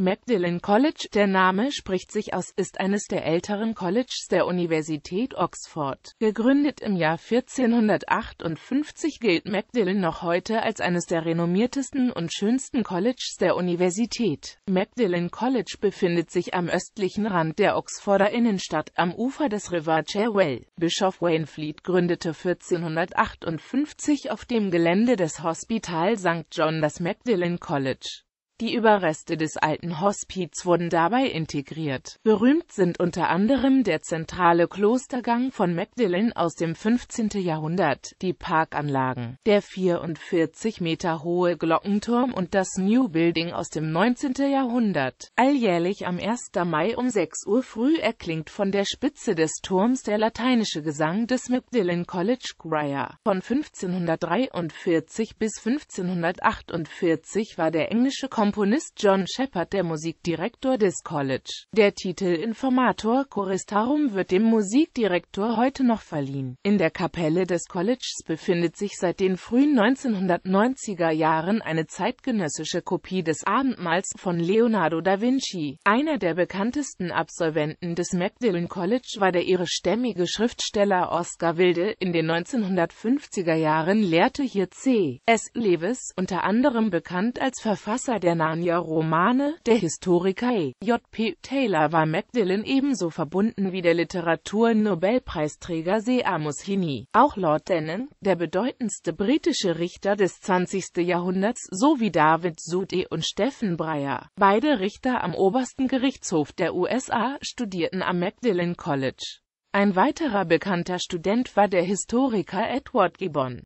Magdalen College, der Name spricht sich aus, ist eines der älteren Colleges der Universität Oxford. Gegründet im Jahr 1458 gilt Magdalen noch heute als eines der renommiertesten und schönsten Colleges der Universität. Magdalen College befindet sich am östlichen Rand der Oxforder Innenstadt, am Ufer des River Cherwell. Bischof Wainfleet gründete 1458 auf dem Gelände des Hospital St. John das Magdalen College. Die Überreste des alten Hospiz wurden dabei integriert. Berühmt sind unter anderem der zentrale Klostergang von Magdalen aus dem 15. Jahrhundert, die Parkanlagen, der 44 Meter hohe Glockenturm und das New Building aus dem 19. Jahrhundert. Alljährlich am 1. Mai um 6 Uhr früh erklingt von der Spitze des Turms der lateinische Gesang des Magdalen College Choir. Von 1543 bis 1548 war der englische Komponist John Shepard der Musikdirektor des College. Der Titel Informator Choristarum wird dem Musikdirektor heute noch verliehen. In der Kapelle des Colleges befindet sich seit den frühen 1990er Jahren eine zeitgenössische Kopie des Abendmahls von Leonardo da Vinci. Einer der bekanntesten Absolventen des Magdalen College war der irischstämmige Schriftsteller Oscar Wilde. In den 1950er Jahren lehrte hier C. S. Lewis, unter anderem bekannt als Verfasser der Banania-Romane. Der Historiker E. J. P. Taylor war Macmillan ebenso verbunden wie der Literatur-Nobelpreisträger Seamus Heaney. Auch Lord Dennen, der bedeutendste britische Richter des 20. Jahrhunderts, sowie David Sudé und Stephen Breyer, beide Richter am obersten Gerichtshof der USA, studierten am Magdalen College. Ein weiterer bekannter Student war der Historiker Edward Gibbon.